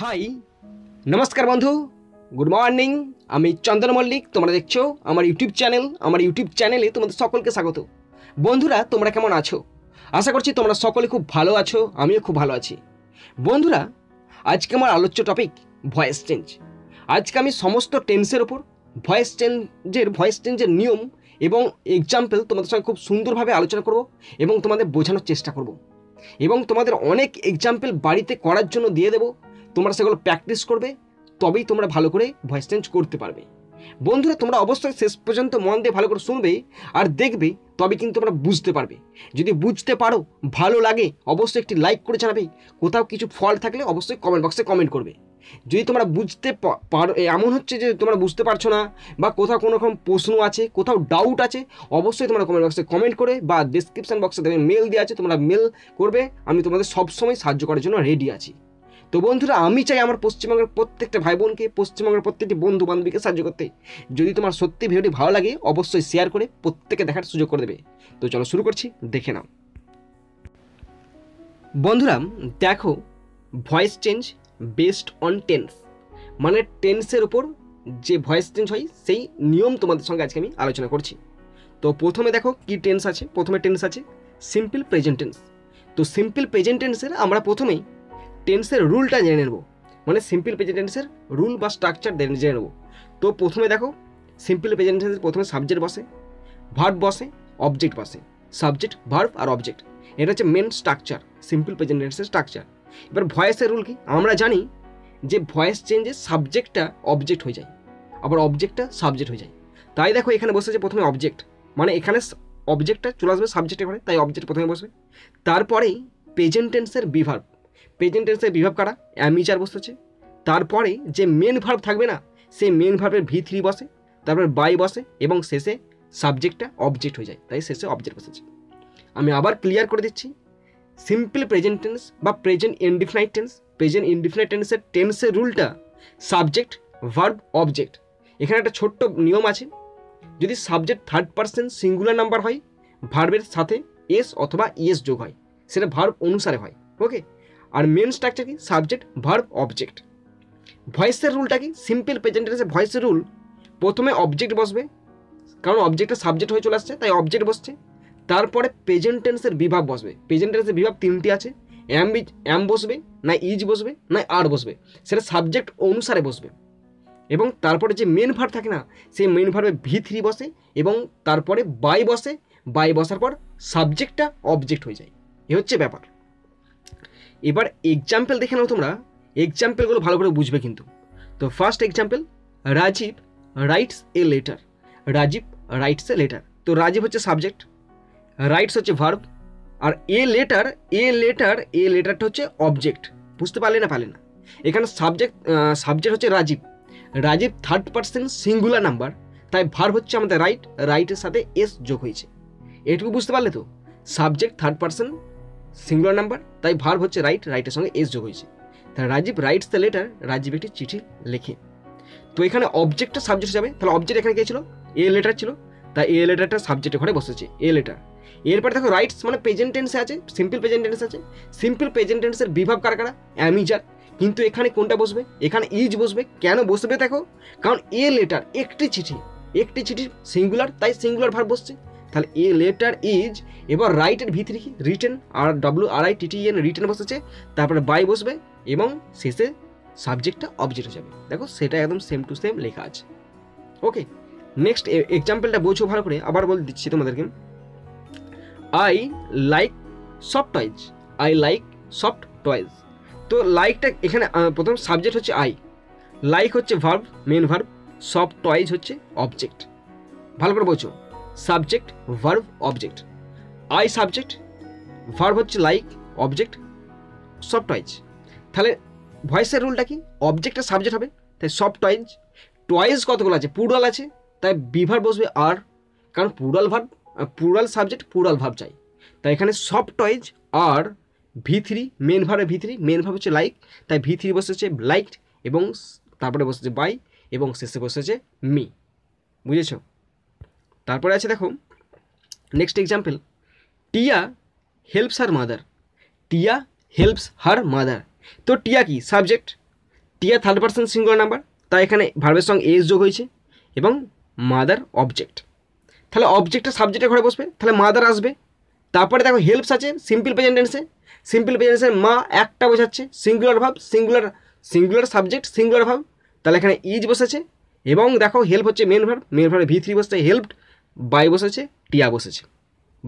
High নমস্কার বন্ধু good morning আমি চন্দন মল্লিক তোমরা দেখছো আমার ইউটিউব চ্যানেল আমার ইউটিউব চ্যানেলে তোমাদের সকলকে স্বাগত বন্ধুরা তোমরা কেমন আছো আশা করছি তোমরা সকলে খুব ভালো আছো আমিও খুব ভালো আছি বন্ধুরা আজকে আমার আলোচ্য টপিক ভয়েস চেঞ্জ আজকে আমি সমস্ত টেন্সের ওপর ভয়েস চেঞ্জের ভয়েস চেঞ্জের নিয়ম এবং এক্সাম্পল তোমাদের সঙ্গে খুব সুন্দরভাবে আলোচনা করব এবং তোমাদের বোঝানোর চেষ্টা করব এবং তোমাদের অনেক এক্সাম্পল বাড়িতে করার জন্য দিয়ে দেবো তোমরা সেগুলো প্র্যাকটিস করবে তবেই তোমরা ভালো করে ভয়েস চেঞ্জ করতে পারবে বন্ধুরা তোমরা অবশ্যই শেষ পর্যন্ত মন দিয়ে ভালো করে শুনবে আর দেখবে তবে কিন্তু তোমরা বুঝতে পারবে যদি বুঝতে পারো ভালো লাগে অবশ্যই একটি লাইক করে জানাবে কোথাও কিছু ফল্ট থাকলে অবশ্যই কমেন্ট বক্সে কমেন্ট করবে যদি তোমরা বুঝতে পারো এমন হচ্ছে যে তোমরা বুঝতে পারছো না বা কোথাও কোনো রকম প্রশ্ন আছে কোথাও ডাউট আছে অবশ্যই তোমরা কমেন্ট বক্সে কমেন্ট করে বা ডিসক্রিপশান বক্সে মেল দেওয়া আছে তোমরা মেল করবে আমি তোমাদের সবসময় সাহায্য করার জন্য রেডি আছি তো বন্ধুরা আমি চাই আমার পশ্চিমবঙ্গের প্রত্যেকটা ভাই বোনকে পশ্চিমবঙ্গের প্রত্যেকটি বন্ধু বান্ধবীকে সাহায্য করতে যদি তোমার সত্যি ভিডিওটি ভালো লাগে অবশ্যই শেয়ার করে প্রত্যেকে দেখার সুযোগ করে দেবে তো চলো শুরু করছি দেখে নাও বন্ধুরা দেখো voice change based on tense মানে টেন্সের ওপর যে ভয়েস চেঞ্জ হয় সেই নিয়ম তোমাদের সঙ্গে আজকে আমি আলোচনা করছি তো প্রথমে দেখো কি টেন্স আছে প্রথমে টেন্স আছে সিম্পল প্রেজেন্ট টেন্স তো সিম্পল প্রেজেন্ট টেন্সের আমরা প্রথমেই টেন্সের রুলটা জেনে নেব মানে সিম্পল প্রেজেন্ট টেন্সের রুল বা স্ট্রাকচার জেনে নেব তো প্রথমে দেখো সিম্পল প্রেজেন্ট টেন্সের প্রথমে সাবজেক্ট বসে ভার্ভ বসে অবজেক্ট বসে সাবজেক্ট ভার্ভ আর অবজেক্ট এটা হচ্ছে মেন স্ট্রাকচার সিম্পল প্রেজেন্ট টেন্সের স্ট্রাকচার এবার ভয়েসের রুল কি আমরা জানি যে ভয়েস চেঞ্জে সাবজেক্টটা অবজেক্ট হয়ে যায় আবার অবজেক্টটা সাবজেক্ট হয়ে যায় তাই দেখো এখানে বসেছে প্রথমে অবজেক্ট মানে এখানে অবজেক্টটা চলে আসবে সাবজেক্টে ঘরে তাই অবজেক্ট প্রথমে বসবে তারপরেই প্রেজেন্ট টেন্সের বিভার্ভ প্রেজেন্ট টেন্সের বিভাব কারা অ্যামিচার বসেছে তারপরে যে মেন ভার্ব থাকবে না সেই মেন ভার্বের ভি থ্রি বসে তারপরে বাই বসে এবং শেষে সাবজেক্টটা অবজেক্ট হয়ে যায় তাই শেষে অবজেক্ট বসেছে আমি আবার ক্লিয়ার করে দিচ্ছি সিম্পল প্রেজেন্ট টেন্স বা present indefinite tense present indefinite টেন্সের টেন্সের রুলটা সাবজেক্ট ভার্ব অবজেক্ট এখানে একটা ছোট্ট নিয়ম আছে যদি subject third person singular number হয় ভার্বের সাথে এস অথবা ইএস যোগ হয় সেটা ভার্ব অনুসারে হয় ওকে আর মেন স্ট্রাকচার কি সাবজেক্ট ভার্ব অবজেক্ট ভয়েসের রুলটা কি সিম্পল প্রেজেন্টেন্সে ভয়েসের রুল প্রথমে অবজেক্ট বসবে কারণ অবজেক্টটা সাবজেক্ট হয়ে চলে আসছে তাই অবজেক্ট বসছে তারপরে প্রেজেন্টেন্সের বিভাব বসবে প্রেজেন্টেন্সের বিভাব তিনটি আছে অ্যাম বি অ্যাম বসবে না ইজ বসবে না আর বসবে সেটা সাবজেক্ট অনুসারে বসবে এবং তারপরে যে মেন ভার থাকে না সেই মেন ভার্বে ভি থ্রি বসে এবং তারপরে বাই বসে বাই বসার পর সাবজেক্টটা অবজেক্ট হয়ে যায় এ হচ্ছে ব্যাপার এবার এক্সাম্পল দেখে নাও তোমরা এক্সাম্পলগুলো ভালো করে বুঝবে কিন্তু তো first example Rajib writes a letter Rajib writes a letter তো রাজীব হচ্ছে সাবজেক্ট রাইটস হচ্ছে ভার্ব আর a letter a letter a লেটারটা হচ্ছে অবজেক্ট বুঝতে পারলে না পারলে না এখানে সাবজেক্ট সাবজেক্ট হচ্ছে Rajib Rajib third person singular number তাই ভার্ব হচ্ছে আমাদের রাইট রাইটের সাথে এস যোগ হয়েছে এটুকু বুঝতে পারলে তো subject third person singular number তাই ভার্ব হচ্ছে রাইট রাইটের সঙ্গে এস যোগ হয়েছে তাহলে Rajib writes the letter Rajib একটি চিঠি লেখে তো এখানে অবজেক্টটা সাবজেক্ট যাবে তাহলে অবজেক্ট এখানে গিয়েছিল এ লেটার ছিল তাই এ লেটারটা সাবজেক্টের ঘরে বসেছে এ লেটার এরপরে দেখো রাইটস মানে প্রেজেন্ট টেন্সে আছে সিম্পল প্রেজেন্ট টেন্স আছে সিম্পল প্রেজেন্ট টেন্সের বিভাব কারা কারা অ্যামিজার কিন্তু এখানে কোনটা বসবে এখানে ইজ বসবে কেন বসবে দেখো কারণ এ লেটার একটি চিঠি একটি চিঠি সিঙ্গুলার তাই সিঙ্গুলার ভার বসছে তাহলে এ লেটার ইজ এবার রাইটের ভিতরে কি রিটেন আর W R I T T N written বসেছে তারপরে বাই বসবে এবং শেষে সাবজেক্টটা অবজেক্ট হয়ে যাবে দেখো সেটা একদম সেম টু সেম লেখা আছে ওকে নেক্সট এক্সাম্পলটা বোঝো ভালো করে আবার বল দিচ্ছি তোমাদেরকে I like soft toys I like soft toys তো লাইকটা এখানে প্রথম সাবজেক্ট হচ্ছে আই লাইক হচ্ছে verb main verb soft toys হচ্ছে অবজেক্ট ভালো করে বোঝো subject verb object I subject verb হচ্ছে লাইক অবজেক্ট সব টয়েজ তাহলে ভয়েসের রুলটা কি অবজেক্টটা সাবজেক্ট হবে তাই সব টয়েজ টয়েজ কতগুলো আছে পুরাল আছে তাই বিভার বসবে আর কারণ পুরাল ভার্ব পুরাল সাবজেক্ট পুরাল ভাব চাই তাই এখানে সব টয়েজ আর ভি থ্রি মেন ভাবে ভি থ্রি মেন ভাব হচ্ছে লাইক তাই ভি থ্রি বসেছে লাইক এবং তারপরে বসেছে বাই এবং শেষে বসেছে মি বুঝেছ তারপরে আছে দেখো next example Tia helps her mother Tia helps her mother তো টিয়া কি সাবজেক্ট টিয়া থার্ড পার্সন সিঙ্গুলার নাম্বার তাই এখানে ভার্বের সঙ্গে এস যোগ হয়েছে এবং মাদার অবজেক্ট তাহলে অবজেক্টটা সাবজেক্টের ঘরে বসবে তাহলে মাদার আসবে তারপরে দেখো হেল্পস আছে সিম্পল প্রেজেন্ট সিম্পল প্রেজেন্টেন্সের মা একটা বোঝাচ্ছে সিঙ্গুলার ভাব সিঙ্গুলার সিঙ্গুলার সাবজেক্ট সিঙ্গুলার ভাব তাহলে এখানে ইজ বসেছে এবং দেখো হেল্প হচ্ছে main verb main verb V three বসতে হেল্পড বাই বসেছে টিয়া বসেছে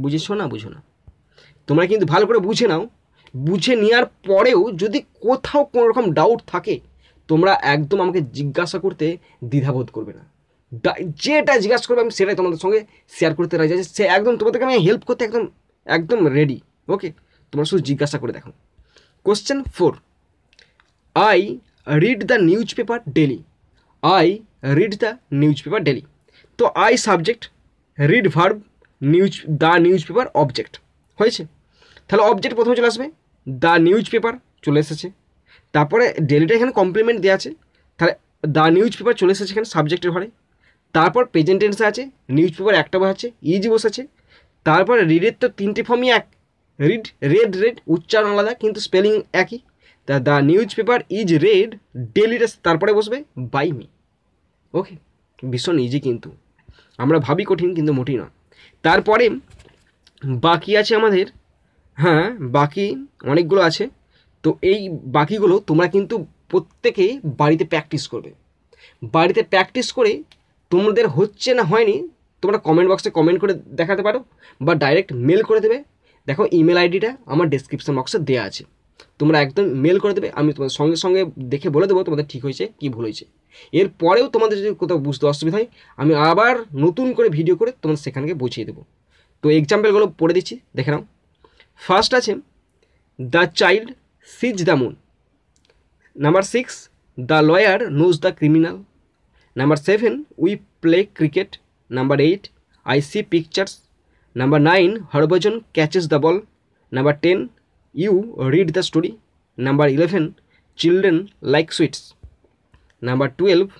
বুঝেছো না বুঝো না তোমরা কিন্তু ভালো করে বুঝে নাও বুঝে নেওয়ার পরেও যদি কোথাও কোনো রকম ডাউট থাকে তোমরা একদম আমাকে জিজ্ঞাসা করতে দ্বিধাবোধ করবে না যেটা জিজ্ঞাসা করবে আমি সেটাই তোমাদের সঙ্গে শেয়ার করতে রাজি আছে সে একদম তোমাদেরকে আমি হেল্প করতে একদম একদম রেডি ওকে তোমরা শুধু জিজ্ঞাসা করে দেখো question four I read the newspaper daily I read the newspaper daily তো I subject read verb news the newspaper object হয়েছে তাহলে অবজেক্ট প্রথমে চলে আসবে দ্য নিউজ পেপার চলে এসেছে তারপরে ডেলিটা এখানে কমপ্লিমেন্ট দেওয়া আছে তাহলে দ্য নিউজ পেপার চলে এসেছে এখানে সাবজেক্টের ঘরে তারপর প্রেজেন্ট আছে নিউজ পেপার একটা আছে ইজ আছে তারপর রিডের তো তিনটে ফর্মই এক রিড রেড রেড উচ্চারণ আলাদা কিন্তু স্পেলিং একই তা the newspaper is read ডেলিটা তারপরে বসবে বাই মি ওকে ভীষণ ইজি কিন্তু আমরা ভাবি কঠিন কিন্তু মোটেই নয় তারপরে বাকি আছে আমাদের হ্যাঁ বাকি অনেকগুলো আছে তো এই বাকিগুলো তোমরা কিন্তু প্রত্যেকে বাড়িতে প্র্যাকটিস করবে বাড়িতে প্র্যাকটিস করে তোমাদের হচ্ছে না হয়নি তোমরা কমেন্ট বক্সে কমেন্ট করে দেখাতে পারো বা ডাইরেক্ট মেল করে দেবে দেখো ইমেল আইডিটা আমার ডিসক্রিপশান বক্সে দেওয়া আছে তোমরা একদম মেল করে দেবে আমি তোমাদের সঙ্গে সঙ্গে দেখে বলে দেবো তোমাদের ঠিক হয়েছে কি ভুল হয়েছে এরপরেও তোমাদের যদি কোথাও বুঝতে অসুবিধা হয় আমি আবার নতুন করে ভিডিও করে তোমাদের সেখানকে বুঝিয়ে দেবো তো এক্সাম্পলগুলো পড়ে দিচ্ছি দেখে নাও ফার্স্ট আছে the child sees the moon number six the lawyer knows the criminal number seven we play cricket number eight I see pictures number nine Harbhajan catches the ball number ten You read the story. Number 11. Children like sweets. Number 12.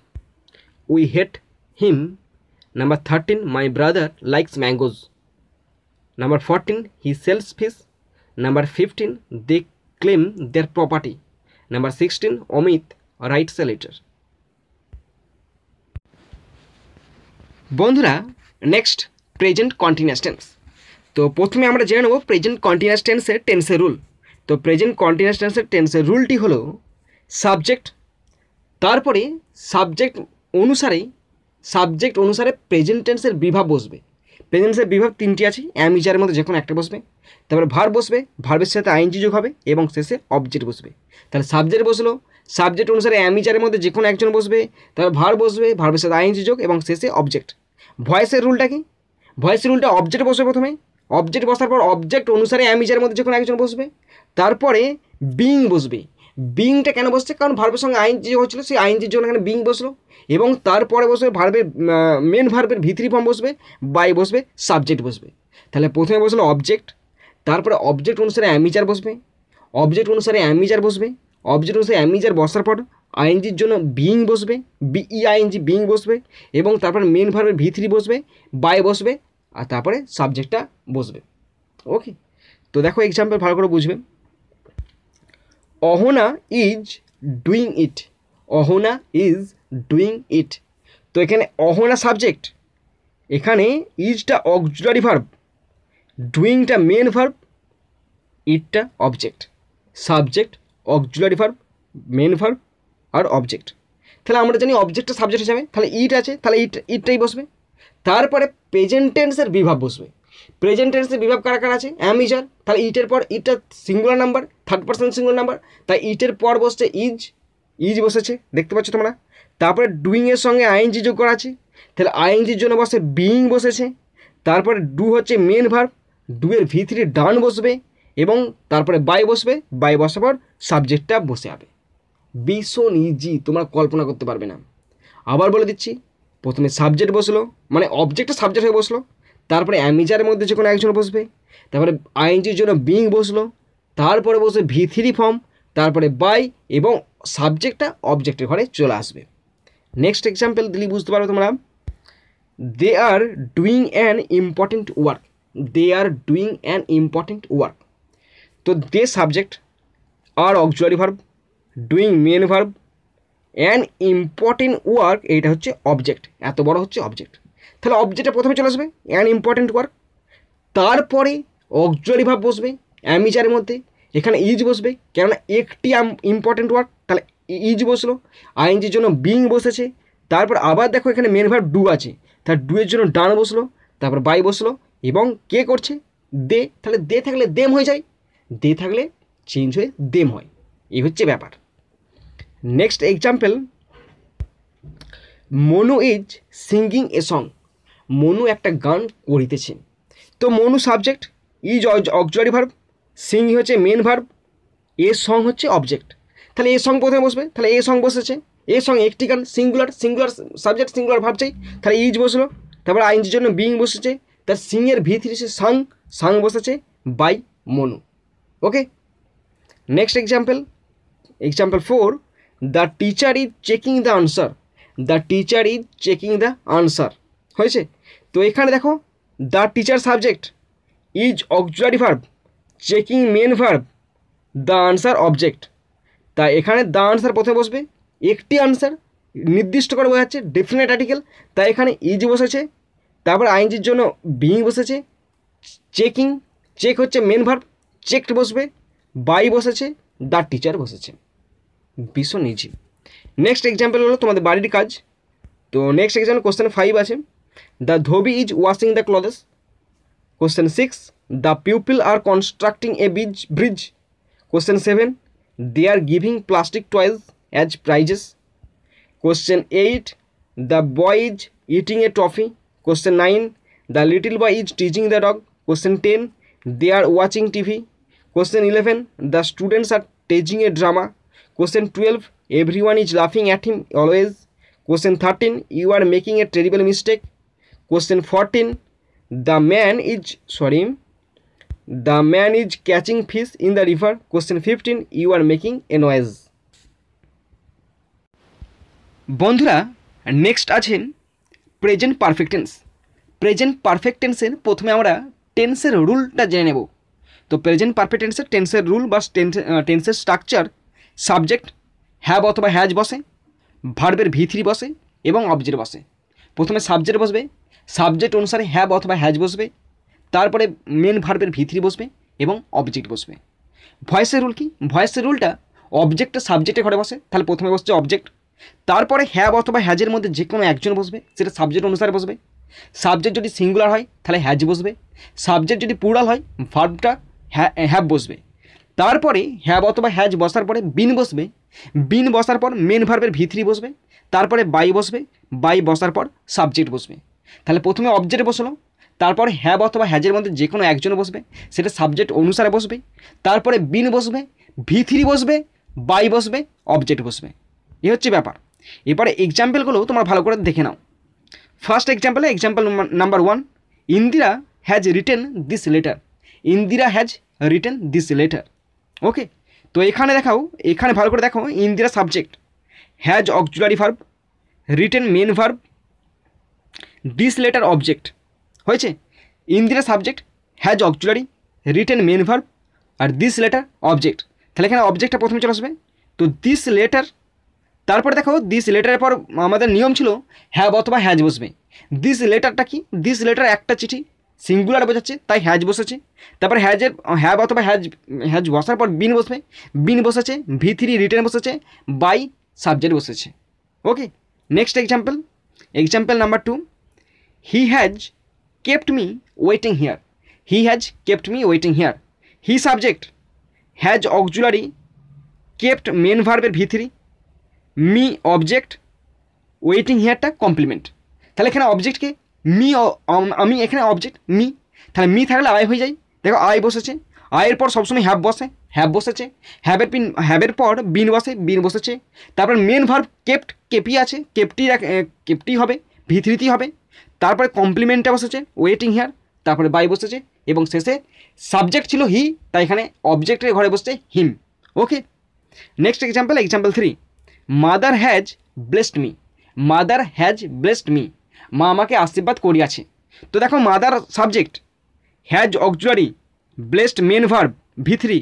We hate him. Number 13. My brother likes mangoes. Number 14. He sells fish. Number 15. They claim their property. Number 16. omit writes a letter. বন্ধুরা next present continuous. তো প্রথমে আমরা জেনে নেব present continuous টেন্সের টেন্সের rule তো present continuous টেন্সের টেন্সের রুলটি হলো সাবজেক্ট তারপরে সাবজেক্ট অনুসারে সাবজেক্ট অনুসারে প্রেজেন্ট টেন্সের বিভাব বসবে প্রেজেন্টেন্সের বিভাব তিনটি আছে অ্যামিজারের মধ্যে যে কোনো একটা বসবে তারপরে ভার বসবে ভার্বের সাথে আইনজি যোগ হবে এবং শেষে অবজেক্ট বসবে তাহলে সাবজেক্ট বসলো সাবজেক্ট অনুসারে অ্যামিজারের মধ্যে যে কোনো একজন বসবে তারপর ভার বসবে ভার্বের সাথে আইনজি যোগ এবং শেষে অবজেক্ট ভয়েসের রুলটা কি ভয়েসের রুলটা অবজেক্ট বসবে প্রথমে অবজেক্ট বসার পর অবজেক্ট অনুসারে অ্যামিজের মধ্যে যখন একজন বসবে তারপরে বিং বসবে বিংটা কেন বসছে কারণ ভার্বের সঙ্গে আইন যে হচ্ছিলো সেই আইনজির জন্য এখানে বিং বসলো এবং তারপরে বসবে ভার্বের মেন ভার্বের ভিতরি ফর্ম বসবে বাই বসবে সাবজেক্ট বসবে তাহলে প্রথমে বসলো অবজেক্ট তারপরে অবজেক্ট অনুসারে অ্যামিজার বসবে অবজেক্ট অনুসারে অ্যামিজার বসবে অবজেক্ট অনুসারে অ্যামিজার বসার পর আইএনজির জন্য বিং বসবে বিই আইএনজি বিং বসবে এবং তারপর মেন ভার্বের ভি বসবে বাই বসবে আর তারপরে সাবজেক্টটা বসবে ওকে তো দেখো এক্সাম্পল ভালো করে বুঝবে Ahana is doing it Ahana is doing it তো এখানে অহনা সাবজেক্ট এখানে ইজটা অক্সুলারি ভার্ব ডুইংটা মেন ভার্ব ইটটা object subject auxiliary verb main verb আর অবজেক্ট তাহলে আমরা জানি অবজেক্টটা সাবজেক্ট হিসাবে তাহলে ইট আছে তাহলে ইট ইটটাই বসবে তারপরে প্রেজেন্ট টেন্সের বিভাব বসবে প্রেজেন্ট টেন্সের বিভাব কারা কারা আছে অ্যাম ইজার তাহলে ইটের পর ইটটা singular number third person singular number তাই ইটের পর বসছে ইজ ইজ বসেছে দেখতে পাচ্ছ তোমরা তারপরে ডুইংয়ের সঙ্গে আইএনজি যোগ করা আছে তাহলে আইএনজির জন্য বসে বিইং বসেছে তারপরে ডু হচ্ছে মেন ভার্ব ডুয়ের ভি থ্রি ডান বসবে এবং তারপরে বাই বসবে বাই বসার পর সাবজেক্টটা বসে যাবে ভীষণ ইজি তোমরা কল্পনা করতে পারবে না আবার বলে দিচ্ছি প্রথমে সাবজেক্ট বসলো মানে অবজেক্টটা সাবজেক্ট হয়ে বসলো তারপরে অ্যামিজারের মধ্যে যে কোনো একজন বসবে তারপরে আইএনজির জন্য বিং বসলো তারপরে বসবে ভি থ্রি ফর্ম তারপরে বাই এবং সাবজেক্টটা অবজেক্টের ঘরে চলে আসবে নেক্সট এক্সাম্পল দিলি বুঝতে পারো তোমরা they are doing an important work they are doing an important work তো they subject are auxiliary verb doing main verb an important work এইটা হচ্ছে অবজেক্ট এত বড় হচ্ছে অবজেক্ট তাহলে অবজেক্টে প্রথমে চলে আসবে অ্যান ইম্পর্টেন্ট ওয়ার্ক তারপরে অক্সুয়ারি ভাব বসবে অ্যামিজারের মধ্যে এখানে ইজ বসবে কেননা একটি ইম্পর্টেন্ট ওয়ার্ক তাহলে ইজ বসলো আইএনজির জন্য বিং বসেছে তারপর আবার দেখো এখানে মেন ভাব ডু আছে তার ডুয়ের জন্য ডান বসলো তারপর বাই বসলো এবং কে করছে দে তাহলে দে থাকলে দেম হয়ে যায় দে থাকলে চেঞ্জ হয়ে দেম হয় এই হচ্ছে ব্যাপার next example Manu is singing a song Manu একটা গান করিতেছে তো Manu subject is auxiliary verb singing হচ্ছে মেন ভার্ব এ সং হচ্ছে অবজেক্ট তাহলে এ সং কোথায় বসবে তাহলে এ সং বসেছে এ সং একটি গান singular singular subject singular verb চাই তাহলে ইজ বসলো তারপর আইনজির জন্য বিং বসেছে তার সিংয়ের ভিতরে সে সাং সাং বসেছে by Manu okay next example example four the teacher is checking the answer the teacher is checking the answer হয়েছে তো এখানে দেখো the teacher subject is auxiliary verb checking main verb the answer object তা এখানে the answer প্রথমে বসবে একটি answer নির্দিষ্ট করে বোঝাচ্ছে ডেফিনেট আর্টিকেল তাই এখানে ইজ বসেছে তারপর আইনজির জন্য বিং বসেছে চেকিং চেক হচ্ছে মেন ভার্ব চেকড বসবে বাই বসেছে দ্য টিচার বসেছে बिसोनी जी नेक्स्ट एग्जांपल होला তোমাদের বাড়ির কাজ তো नेक्स्ट সেকশনে কোশ্চেন 5 আছে the dhobi is washing the clothes question 6 the people are constructing a bridge question 7 they are giving plastic toys as Prizes question 8 the boy is hitting a toffee question 9 the little boy is teaching the dog question 10 they are watching TV question 11 the students are staging a drama question twelve every one is laughing at him always question thirteen you are making a terrible mistake question fourteen the man is sorry the man is catching fish in the river question fifteen you are making a noise বন্ধুরা next আছেন present perfect tense present perfect টেন্সের প্রথমে আমরা টেন্সের রুলটা জেনে নেব তো প্রেজেন্ট পারফেক্ট টেন্সের টেন্সের রুল বা টেন্সের স্ট্রাকচার সাবজেক্ট হ্যাব অথবা হ্যাজ বসে ভার্বের ভিথ্রি বসে এবং অবজেক্ট বসে প্রথমে সাবজেক্ট বসবে সাবজেক্ট অনুসারে হ্যাব অথবা হ্যাজ বসবে তারপরে মেন ভার্বের ভিথ্রি বসবে এবং অবজেক্ট বসবে ভয়েসের রুল কি ভয়েসের রুলটা অবজেক্টটা সাবজেক্টে ঘরে বসে তাহলে প্রথমে বসছে অবজেক্ট তারপরে হ্যাব অথবা হ্যাজের মধ্যে যে কোনো একজন বসবে সেটা সাবজেক্ট অনুসারে বসবে সাবজেক্ট যদি সিঙ্গুলার হয় তাহলে হ্যাজ বসবে সাবজেক্ট যদি পুরাল হয় ভার্বটা হ্যাব বসবে তারপরে হ্যাঁ অথবা হ্যাজ বসার পরে বিন বসবে বিন বসার পর মেন ভার্বের ভিতরি বসবে তারপরে বাই বসবে বাই বসার পর সাবজেক্ট বসবে তাহলে প্রথমে অবজেক্ট বসলো তারপরে হ্যাব অথবা হ্যাজের মধ্যে যে কোনো একজন বসবে সেটা সাবজেক্ট অনুসারে বসবে তারপরে বিন বসবে ভি থ্রি বসবে বাই বসবে অবজেক্ট বসবে এ হচ্ছে ব্যাপার এবারে এক্সাম্পলগুলো তোমরা ভালো করে দেখে নাও ফার্স্ট এক্সাম্পলে example number one Indira has written this letter Indira has written this letter okay তো এখানে দেখাও এখানে ভালো করে দেখো Indira subject has auxiliary verb written main verb this letter object হয়েছে Indira subject has auxiliary written main verb আর দিস লেটার অবজেক্ট তাহলে এখানে অবজেক্টটা প্রথমে চলে আসবে তো দিস লেটার তারপরে দেখো দিস লেটারের পর আমাদের নিয়ম ছিল হ্যাব অথবা হ্যাজ বসবে দিস লেটারটা কি দিস লেটার একটা চিঠি সিঙ্গুলার বোঝাচ্ছে তাই হ্যাজ বসেছে তারপর হ্যাজের হ্যাভ অথবা হ্যাজ হ্যাজ বসার পর বিন বসবে বিন বসেছে ভি থ্রি রিটার্ন বসেছে বাই সাবজেক্ট বসেছে okay next example example number two he has kept me waiting here he has kept me waiting here he subject has auxiliary kept main ভার্বের V three me object waiting হিয়ারটা complement তাহলে এখানে অবজেক্টকে me আমি এখানে object me তাহলে me থাকলে আয় হয়ে যায় দেখো আয় বসেছে আয়ের পর সবসময় হ্যাব বসে হ্যাব বসেছে হ্যাবের পিন হ্যাবের পর বিন বসে বিন বসেছে তারপর মেন ভার্ব কেপ্ট কেপি আছে কেপটি কেপটি হবে ভিথৃতি হবে তারপরে কমপ্লিমেন্টটা বসেছে ওয়েটিং হেয়ার তারপরে বাই বসেছে এবং শেষে সাবজেক্ট ছিল হি তাই এখানে অবজেক্টের ঘরে বসছে him okay next example example three mother has blessed me mother has blessed me মা আমাকে আশীর্বাদ করিয়াছে তো দেখো mother subject has auxiliary blessed main verb V three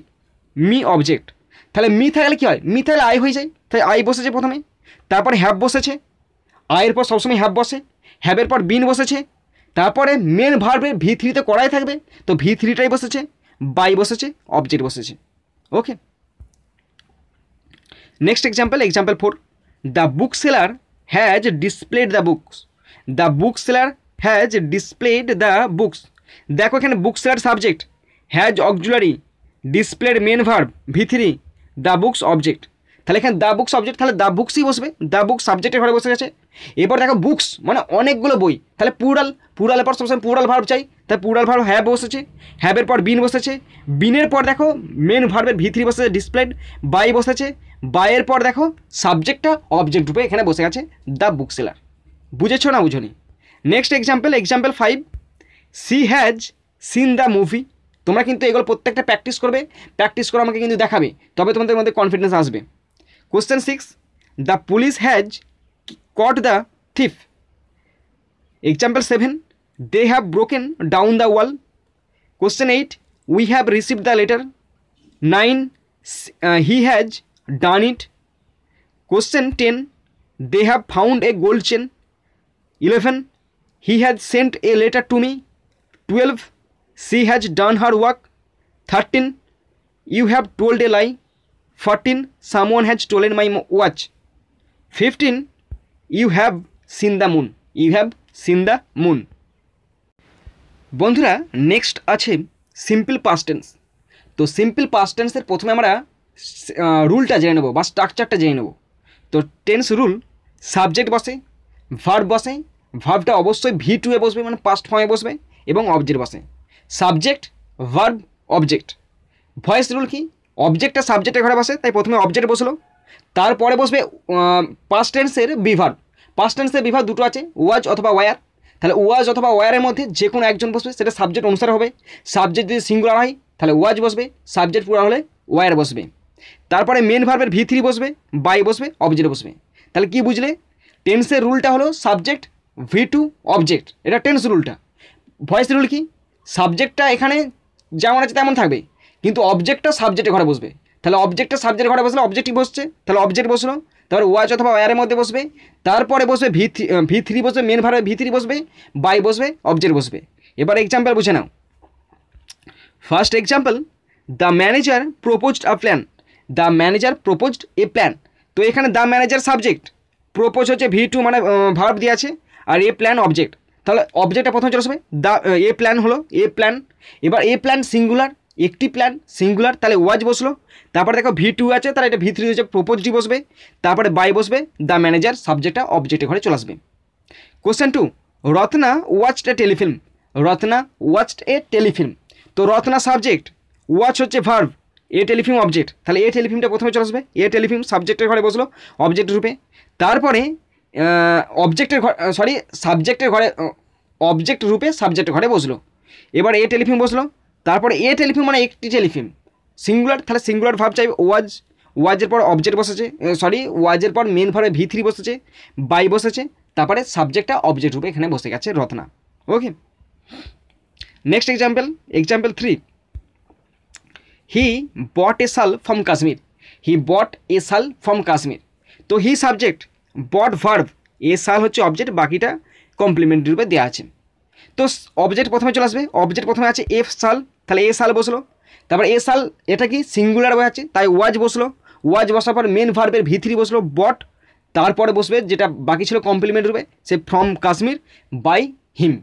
me object তাহলে মি থাকলে কী হয় মি থাকলে আয় হয়ে যায় তাই আই বসেছে প্রথমে তারপর হ্যাব বসেছে আয়ের পর সবসময় হ্যাব বসে হ্যাবের পর বিন বসেছে তারপরে মেন ভার্বের ভি থ্রিতে করাই থাকবে তো ভি থ্রিটাই বসেছে বাই বসেছে অবজেক্ট বসেছে okay next example example four the book seller has displayed the books the book seller has displayed the books দেখো এখানে book seller subject has auxiliary displayed main verb V three the books object তাহলে এখানে the books subject তাহলে the বুকসই বসবে the বুক সাবজেক্টের ঘরে বসে গেছে এরপর দেখো বুকস মানে অনেকগুলো বই তাহলে পুরাল পুরালের পর সবসময় পুরাল ভার্ব চাই তাই পুরাল ভার্ব হ্যাব বসেছে হ্যাবের পর বিন বসেছে বিনের পর দেখো মেন ভার্বের ভিত্রি বসেছে ডিসপ্লেড বাই বসেছে বাইয়ের পর দেখো সাবজেক্টটা অবজেক্ট রূপে এখানে বসে গেছে দ্য বুক সেলার বুঝেছ না বুঝোনি next example example five she has seen the movie তোমরা কিন্তু এগুলো প্রত্যেকটা প্র্যাকটিস করবে প্র্যাকটিস করে আমাকে কিন্তু দেখাবে তবে তোমাদের মধ্যে কনফিডেন্স আসবে question six the police has caught the thief example seven they have broken down the wall question eight we have receive the letter nine he has done it question ten they have found a gold chain 11 he has sent a letter to me 12 she has done her work 13 you have told a lie 14 someone has stolen my watch 15 you have seen the moon you have seen the moon বন্ধুরা next আছে simple past tense তো simple পাস্টেন্সের প্রথমে আমরা রুলটা জেনে নেব বা স্ট্রাকচারটা জেনে নেব তো টেন্স রুল সাবজেক্ট বসে ভার্ব বসে ভার্বটা অবশ্যই ভি টুয়ে বসবে মানে পাস্ট ফর্মে বসবে এবং অবজেক্ট বসে subject verb object voice rule কি অবজেক্টটা সাবজেক্টের ঘরে বসে তাই প্রথমে অবজেক্ট বসলো তারপরে বসবে পাস্ট টেন্সের বিভার পাস্ট টেন্সের বিভার দুটো আছে ওয়াজ অথবা ওয়ার তাহলে ওয়াজ অথবা ওয়ারের মধ্যে যে কোনো একজন বসবে সেটা সাবজেক্ট অনুসারে হবে সাবজেক্ট যদি সিঙ্গুলার হয় তাহলে ওয়াজ বসবে সাবজেক্ট পুরো হলে ওয়ার বসবে তারপরে মেন ভার্বের ভি থ্রি বসবে বাই বসবে অবজেক্ট বসবে তাহলে কি বুঝলে টেন্সের রুলটা হলো সাবজেক্ট ভি টু অবজেক্ট এটা টেন্স রুলটা ভয়েস রুল কি সাবজেক্টটা এখানে যেমন আছে তেমন থাকবে কিন্তু অবজেক্টটা সাবজেক্টের ঘরে বসবে তাহলে অবজেক্টটা সাবজেক্ট ঘরে বসলে অবজেক্টই বসছে তাহলে অবজেক্ট বসলো তারপর ওয়াচ অথবা ওয়ারের মধ্যে বসবে তারপরে বসবে ভি থ্রি ভি থ্রি বসবে মেন ভারে ভি থ্রি বসবে বাই বসবে অবজেক্ট বসবে এবার এক্সাম্পল বুঝে নাও first example the manager proposed a plan the manager proposed a plan তো এখানে দ্য ম্যানেজার সাবজেক্ট প্রোপোজ হচ্ছে ভি টু মানে ভার্ব দিয়ে আছে আর এ প্ল্যান অবজেক্ট তাহলে অবজেক্টটা প্রথমে চলে আসবে দা এ প্ল্যান হলো এ প্ল্যান এবার এ প্ল্যান সিঙ্গুলার একটি প্ল্যান সিঙ্গুলার তাহলে ওয়াজ বসলো তারপরে দেখো ভি টু আছে তাহলে এটা ভি থ্রি হচ্ছে প্রোপোজটি বসবে তারপরে বাই বসবে দ্য ম্যানেজার সাবজেক্টটা অবজেক্টে ঘরে চলে আসবে question two Ratna watched a telefilm Ratna watched a telefilm তো রত্না সাবজেক্ট ওয়াচ হচ্ছে ভার্ভ এ টেলিফিম অবজেক্ট তাহলে এ টেলিফিমটা প্রথমে চলে আসবে এ টেলিফিম সাবজেক্টের ঘরে বসলো অবজেক্ট রূপে তারপরে অবজেক্টের ঘর সরি সাবজেক্টের ঘরে অবজেক্ট রূপে সাবজেক্টের ঘরে বসলো এবার এ টেলিফিম বসলো তারপরে এ টেলিফিম মানে একটি টেলিফিম সিঙ্গুলার তাহলে সিঙ্গুলার ভাব চাইবে ওয়াজ ওয়াজের পর অবজেক্ট বসেছে সরি ওয়াজের পর মেন ভাবে ভি থ্রি বসেছে বাই বসেছে তারপরে সাবজেক্টটা অবজেক্ট রূপে এখানে বসে গেছে Ratna okay next example example three he bought a shawl from Kashmir he bought a shawl from Kashmir তো he subject bought verb a সাল হচ্ছে অবজেক্ট বাকিটা কমপ্লিমেন্টারি রূপে দেওয়া আছে তো অবজেক্ট প্রথমে চলে আসবে অবজেক্ট প্রথমে আছে এফ সাল তাহলে এ সাল বসলো তারপর এ সাল এটা কি সিঙ্গুলার হয়ে আছে তাই ওয়াজ বসলো ওয়াজ বসার পর মেন ভার্ভের ভিতরি বসলো বট তারপরে বসবে যেটা বাকি ছিল কমপ্লিমেন্ট রূপে সে from Kashmir by him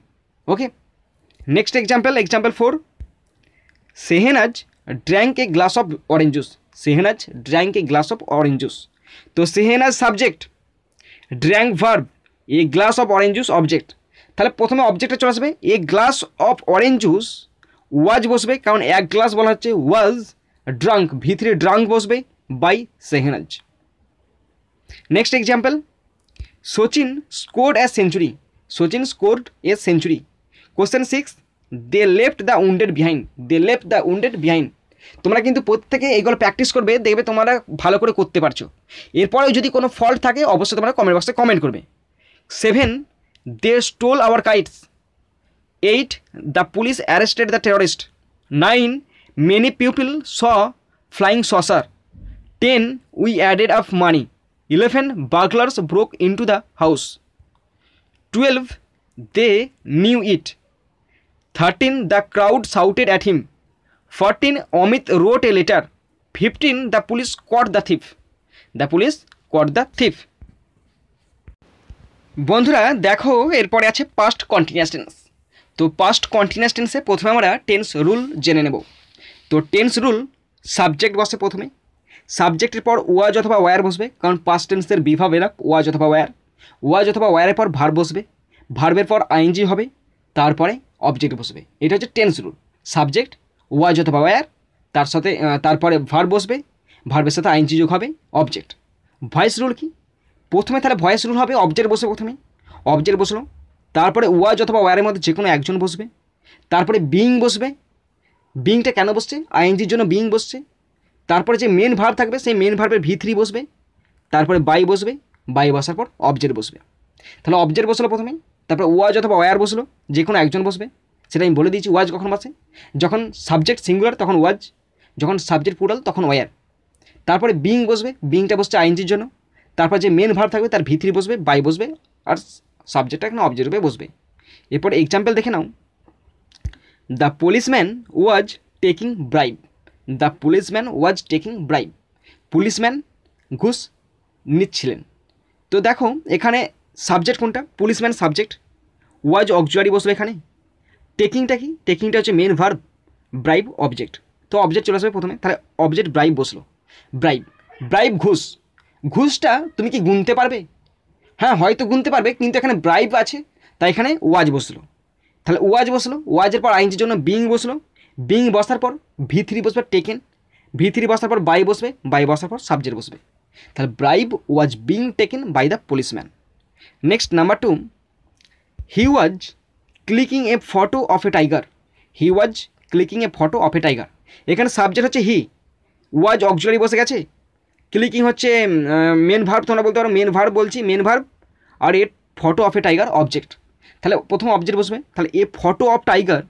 okay next example example four Shehnaz drank a glass of orange juice Shehnaz drank a glass of orange juice तो Shehnaz subject drank verb a glass of orange juice object तेल प्रथम अबजेक्ट चले आसें a glass of orange juice was बस कारण एक gloss बला हे व्ज ड्रांक भितरे ड्रांक बस बेहनाज next example Sachin scored a century Sachin scored a century question six they left the wounded behind they left the wounded behind তোমরা কিন্তু প্রত্যেকে এইগুলো প্র্যাকটিস করবে দেখবে তোমরা ভালো করে করতে পারছো এরপরেও যদি কোনো ফল্ট থাকে অবশ্যই তোমরা কমেন্ট বক্সে কমেন্ট করবে seven they stole our kites eight the police arrested the terrorist nine many people saw flying saucer ten we added of money eleven burglars broke into the house twelve they knew it thirteen the crowd shouted at him fourteen Amit wrote a letter fifteen the police caught the thief the police caught the thief বন্ধুরা দেখো এরপরে আছে past continuous tense তো past continuous টেন্সে প্রথমে আমরা tense rule জেনে নেব তো টেন্স রুল সাবজেক্ট বসে প্রথমে সাবজেক্টের পর ওয়াজ অথবা ওয়ার বসবে কারণ পাস্ট টেন্সের বিভাব এরা ওয়াজ অথবা ওয়ার ওয়াজ অথবা ওয়ারের পর ভার বসবে ভার্বের পর আইনজি হবে তারপরে অবজেক্ট বসবে এটা হচ্ছে টেন্স রুল সাবজেক্ট ওয়াজ অথবা ওয়ার তার সাথে তারপরে ভার বসবে ভার্বের সাথে আইনজি যোগ হবে অবজেক্ট ভয়েস রুল কি প্রথমে তাহলে ভয়েস রুল হবে অবজেক্ট বসে প্রথমে অবজেক্ট বসলো তারপরে ওয়াজ অথবা ওয়ারের মধ্যে যে কোনো একজন বসবে তারপরে বিং বসবে বিংটা কেন বসছে আইএনজির জন্য বিং বসছে তারপরে যে মেন ভার থাকবে সেই মেন ভার্বের ভি বসবে তারপরে বাই বসবে বাই বসার পর অবজেক্ট বসবে তাহলে অবজেক্ট বসলো প্রথমেই তারপরে ওয়াজ অথবা ওয়ার বসলো যে কোনো একজন বসবে সেটা আমি বলে দিয়েছি ওয়াজ কখন বসে যখন সাবজেক্ট সিঙ্গুলার তখন ওয়াজ যখন সাবজেক্ট পুরাল তখন ওয়ার তারপরে বিং বসবে বিংটা বসছে আইনজির জন্য তারপর যে মেন ভার থাকবে তার ভিতরে বসবে বাই বসবে আর সাবজেক্টটা এখানে রূপে বসবে এরপর এক্সাম্পল দেখে নাও the policeman was taking bribe the policeman was taking bribe policeman ঘুষ নিচ্ছিলেন তো দেখো এখানে সাবজেক্ট কোনটা পুলিশম্যান সাবজেক্ট ওয়াজ অকজুয়ারি বসবে এখানে টেকিংটা কি টেকিংটা হচ্ছে মেন ভার্ব ব্রাইব অবজেক্ট তো অবজেক্ট চলে আসবে প্রথমে তাহলে অবজেক্ট ব্রাইব বসলো ব্রাইব ব্রাইব ঘুষ ঘুষটা তুমি কি গুনতে পারবে হ্যাঁ হয়তো গুনতে পারবে কিন্তু এখানে ব্রাইব আছে তাই এখানে ওয়াজ বসলো তাহলে ওয়াজ বসলো ওয়াজের পর আইনজির জন্য বিং বসলো বিং বসার পর ভি থ্রি বসবে টেকেন ভি থ্রি বসার পর বাই বসবে বাই বসার পর সাবজেক্ট বসবে তাহলে bribe was being taken by the policeman next number two he was clicking a photo of a tiger he was clicking a photo of a tiger এখানে subject হচ্ছে he was auxiliary বসে গেছে clicking হচ্ছে main verb তোমরা বলতে পারো main verb বলছি main verb আর a photo of a tiger object তাহলে প্রথম অবজেক্ট বসবে তাহলে এ ফটো অফ টাইগার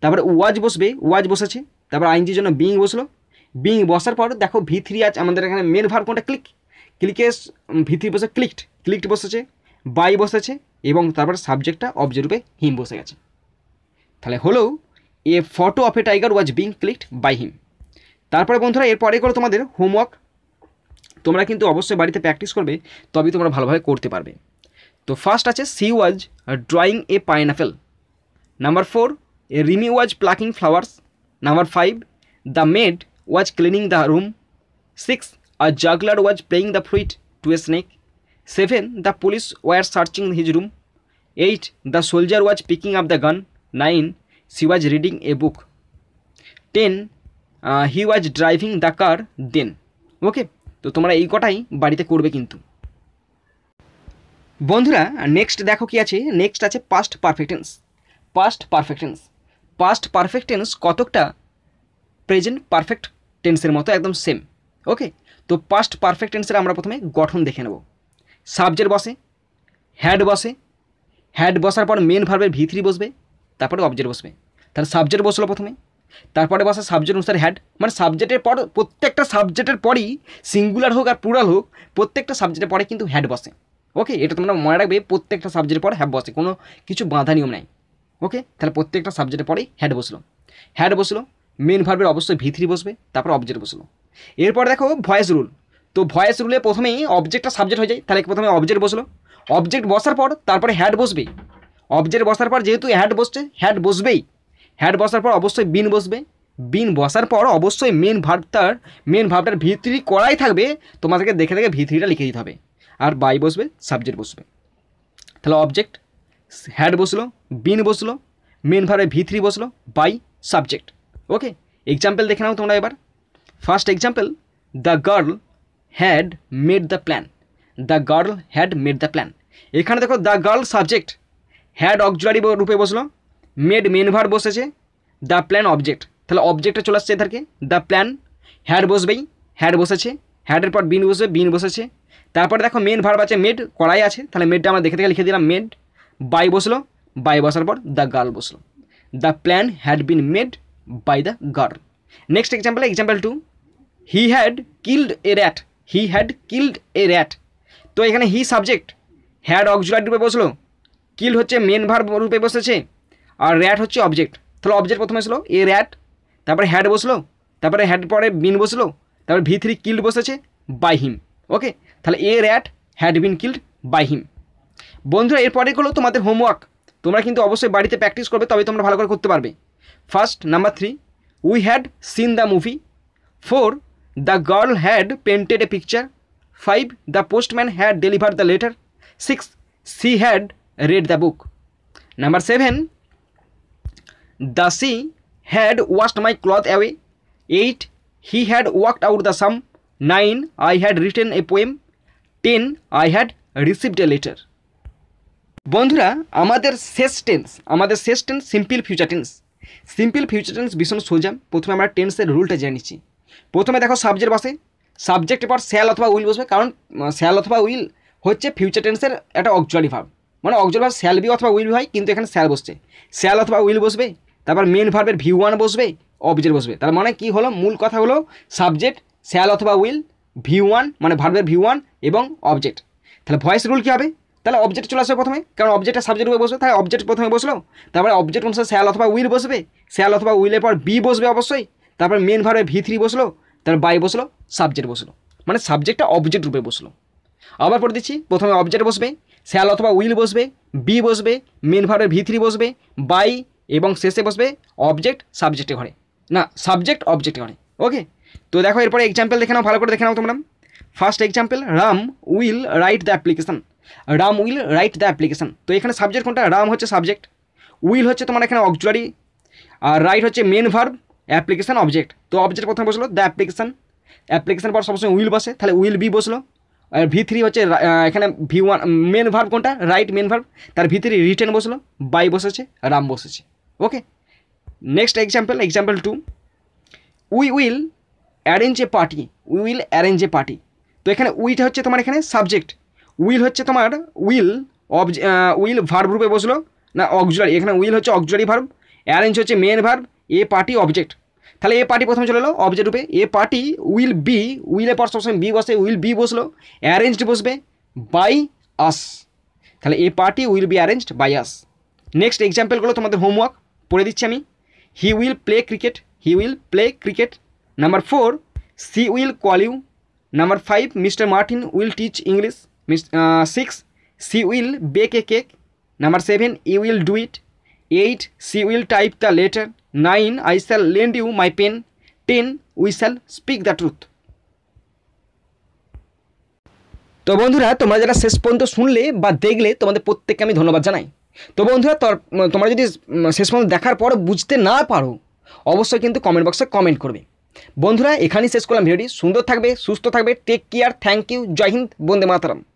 তারপরে ওয়াজ বসবে ওয়াজ বসেছে তারপর আইনজির জন্য বিং বসলো বিং বসার পর দেখো ভি থ্রি আজ আমাদের এখানে মেন ভার্ব কোনটা ক্লিক ক্লিকে ভি থ্রি বসে ক্লিকড ক্লিকড বসেছে বাই বসেছে এবং তারপর সাবজেক্টটা অবজেক্টে হিম বসে গেছে তাহলে হলেও a photo of a tiger was being clicked by him তারপরে বন্ধুরা এরপরে করো তোমাদের হোমওয়ার্ক তোমরা কিন্তু অবশ্যই বাড়িতে প্র্যাকটিস করবে তবেই তোমরা ভালোভাবে করতে পারবে তো ফার্স্ট আছে she was drawing a pineapple number four a Rimi was plucking flowers number five the maid was cleaning the room six a juggler was playing the flute to a snake seven the police were searching his room eight the soldier was picking up the gun nine she was reading a book ten he was driving the car then okay তো তোমরা এই কটাই বাড়িতে করবে কিন্তু বন্ধুরা next দেখো কি আছে নেক্সট আছে past perfect tense past perfect tense past perfect tense কতকটা প্রেজেন্ট পারফেক্ট টেন্সের মতো একদম সেম ওকে তো পাস্ট পারফেক্ট টেন্সের আমরা প্রথমে গঠন দেখে নেব সাবজেক্ট বসে হ্যাড বসে হ্যাড বসার পর মেন ভার্বের ভিথ্রি বসবে তারপরে অবজেক্ট বসবে তাহলে সাবজেক্ট বসলো প্রথমে তারপরে বসে সাবজেক্ট অনুসারে হ্যাড মানে সাবজেক্টের পর প্রত্যেকটা সাবজেক্টের পরই সিঙ্গুলার হোক আর প্লুরাল হোক প্রত্যেকটা সাবজেক্টের পরে কিন্তু হ্যাড বসে ওকে এটা তোমরা মনে রাখবে প্রত্যেকটা সাবজেক্টের পর হ্যাড বসে কোনো কিছু বাঁধা নিয়ম নাই ওকে তাহলে প্রত্যেকটা সাবজেক্টের পরেই হ্যাড বসলো হ্যাড বসলো মেন ভার্বের অবশ্যই ভিথ্রি বসবে তারপর অবজেক্ট বসলো এরপর দেখো ভয়েস রুল তো ভয়েস রুলে প্রথমেই অবজেক্টটা সাবজেক্ট হয়ে যায় তাহলে প্রথমে অবজেক্ট বসলো অবজেক্ট বসার পর তারপরে হ্যাড বসবেই অবজেক্ট বসার পর যেহেতু হ্যাড বসছে হ্যাড বসবেই হ্যাড বসার পর অবশ্যই বিন বসবে বিন বসার পর অবশ্যই মেন ভাবটার মেন ভাবটার ভিত্রি করাই থাকবে তোমাদেরকে দেখে দেখে ভিত্রিটা লিখে দিতে হবে আর বাই বসবে সাবজেক্ট বসবে তাহলে অবজেক্ট হ্যাড বসলো বিন বসলো মেন ভাবে ভি থ্রি বসলো বাই সাবজেক্ট ওকে এক্সাম্পল দেখে নাও তোমরা এবার first example the girl had made the plan the girl had made the plan এখানে দেখো the girl subject had auxiliary রূপে বসলো মেড মেন ভার বসেছে দ্য প্ল্যান অবজেক্ট তাহলে অবজেক্টটা চলে আসছে এধারকে দ্য প্ল্যান হ্যাড বসবেই হ্যাড বসেছে হ্যাডের পর বিন বসবে বিন বসেছে তারপরে দেখো মেন ভার্ব আছে মেড করাই আছে তাহলে মেডটা আমরা দেখে থেকে লিখে দিলাম মেড বাই বসলো বাই বসার পর দ্য গার্ল বসলো the plan had been made by the girl next example example two he had killed a rat he had killed a rat তো এখানে হি সাবজেক্ট হ্যাড অক্সিলারি রূপে বসলো killed হচ্ছে main ভার রূপে বসেছে আর র্যাট হচ্ছে অবজেক্ট তাহলে অবজেক্ট প্রথমে আসলো এ র্যাট তারপরে হ্যাড বসলো তারপরে হ্যাড পরে বিন বসলো তারপরে ভি থ্রি কিল্ড বসেছে বাই হিম ওকে তাহলে a rat had been killed by him বন্ধুরা এরপরে হলো তোমাদের হোমওয়ার্ক তোমরা কিন্তু অবশ্যই বাড়িতে প্র্যাকটিস করবে তবে তোমরা ভালো করে করতে পারবে first number three we had seen the movie four The girl had painted a picture. 5. The postman had delivered the letter. 6. She had read the book. Number 7. The sea had washed my cloth away. 8. He had worked out the sum. 9. I had written a poem. 10. I had received a letter. বন্ধুরা আমাদের শেষ tense আমাদের শেষ tense simple future tense simple future tense ভীষণ সোজা প্রথমে আমরা টেন্সের রুলটা জেনে নিচ্ছি প্রথমে দেখো সাবজেক্ট বসে সাবজেক্টের পর স্যাল অথবা উইল বসবে কারণ স্যাল অথবা উইল হচ্ছে ফিউচার টেন্সের একটা অকজুয়ালি ভাব মানে অকজুয়ালি ভাব স্যাল বি অথবা উইল হয় কিন্তু এখানে স্যাল বসছে স্যাল অথবা উইল বসবে তারপর মেন ভার্বের ভিউ ওয়ান বসবে অবজেক্ট বসবে তার মানে কি হলো মূল কথা হলো সাবজেক্ট স্যাল অথবা উইল ভিউ ওয়ান মানে ভার্বের ভিউ ওয়ান এবং অবজেক্ট তাহলে ভয়েস রুল কী হবে তাহলে অবজেক্ট চলে আসবে প্রথমে কারণ অবজেক্টটা সাবজেক্ট রূপে বসবে তাহলে অবজেক্ট প্রথমে বসলো তারপরে অবজেক্ট অনুসারে স্যাল অথবা উইল বসবে স্যাল অথবা উইলের পর বি বসবে অবশ্যই তারপর মেন ভার্বে ভি থ্রি বসলো তারপর বাই বসলো সাবজেক্ট বসলো মানে সাবজেক্টটা অবজেক্ট রূপে বসলো আবার পড়ে দিচ্ছি প্রথমে অবজেক্ট বসবে স্যাল অথবা উইল বসবে বি বসবে মেন ভার্বে ভি থ্রি বসবে বাই এবং শেষে বসবে অবজেক্ট সাবজেক্টে ঘরে না সাবজেক্ট অবজেক্টে ঘরে ওকে তো দেখো এরপরে এক্সাম্পল দেখে নাও ভালো করে দেখে নাও তোমরা first example Ram will write the application Ram will write the application তো এখানে সাবজেক্ট কোনটা রাম হচ্ছে সাবজেক্ট উইল হচ্ছে তোমার এখানে অক্সুলারি আর রাইট হচ্ছে মেন ভার্ব অ্যাপ্লিকেশান অবজেক্ট তো অবজেক্ট প্রথমে বসলো দ্য অ্যাপ্লিকেশান অ্যাপ্লিকেশান পর সবসময় উইল বসে তাহলে উইল বি বসলো আর ভি থ্রি হচ্ছে এখানে ভি ওয়ান মেন ভার্ভ কোনটা রাইট মেন ভার্ভ তার ভি থ্রি রিটার্ন বসলো বাই বসেছে রাম বসেছে okay next example example two we will arrange a party we will arrange a party তো এখানে উইটা হচ্ছে তোমার এখানে সাবজেক্ট উইল হচ্ছে তোমার উইল অবজে উইল ভার্ভ রূপে বসলো না অকজুয়ারি এখানে উইল হচ্ছে অকজুয়ারি ভার্ভ অ্যারেঞ্জ হচ্ছে main verb a party object তাহলে এ পার্টি প্রথমে চলে এলো অবজেক্ট রূপে এ পার্টি উইল বি উইলে পর সবসময় বি বসে উইল বি বসলো অ্যারেঞ্জড বসবে বাই আস তাহলে a party will be arranged by us next এক্সাম্পলগুলো তোমাদের হোমওয়ার্ক পড়ে দিচ্ছি আমি he will play cricket he will play cricket number four she will call you number five mister Martin will teach English six she will bake a cake number seven he will do it eight she will type the letter nine I shall lend you my pen ten we shall speak the truth তো বন্ধুরা তোমরা যারা শেষ পর্যন্ত শুনলে বা দেখলে তোমাদের প্রত্যেককে আমি ধন্যবাদ জানাই তো বন্ধুরা তোমরা যদি শেষ পর্যন্ত দেখার পর বুঝতে না পারো অবশ্যই কিন্তু কমেন্ট বক্সে কমেন্ট করবে বন্ধুরা এখানেই শেষ করলাম ভিডিওটি সুন্দর থাকবে সুস্থ থাকবে টেক কেয়ার থ্যাংক ইউ জয় হিন্দ বন্দে মাতারাম